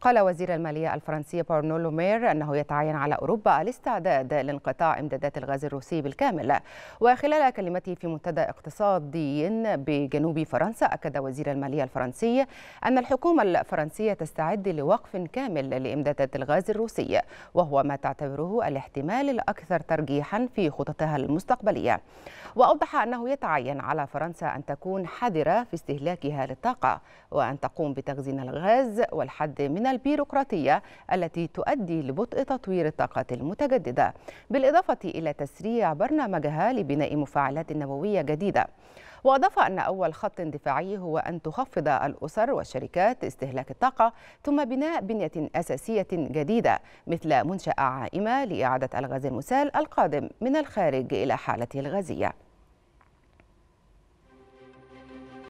قال وزير المالية الفرنسي بارنولو مير أنه يتعين على أوروبا الاستعداد لانقطاع إمدادات الغاز الروسي بالكامل وخلال كلمته في منتدى اقتصادي بجنوب فرنسا أكد وزير المالية الفرنسي أن الحكومة الفرنسية تستعد لوقف كامل لإمدادات الغاز الروسي وهو ما تعتبره الاحتمال الأكثر ترجيحا في خططها المستقبلية وأوضح أنه يتعين على فرنسا أن تكون حذرة في استهلاكها للطاقة وأن تقوم بتخزين الغاز والحد من البيروقراطية التي تؤدي لبطء تطوير الطاقة المتجددة بالإضافة إلى تسريع برنامجها لبناء مفاعلات نووية جديدة وأضاف أن أول خط دفاعي هو أن تخفض الأسر والشركات استهلاك الطاقة ثم بناء بنية أساسية جديدة مثل منشأة عائمة لإعادة الغاز المسال القادم من الخارج إلى حالته الغازية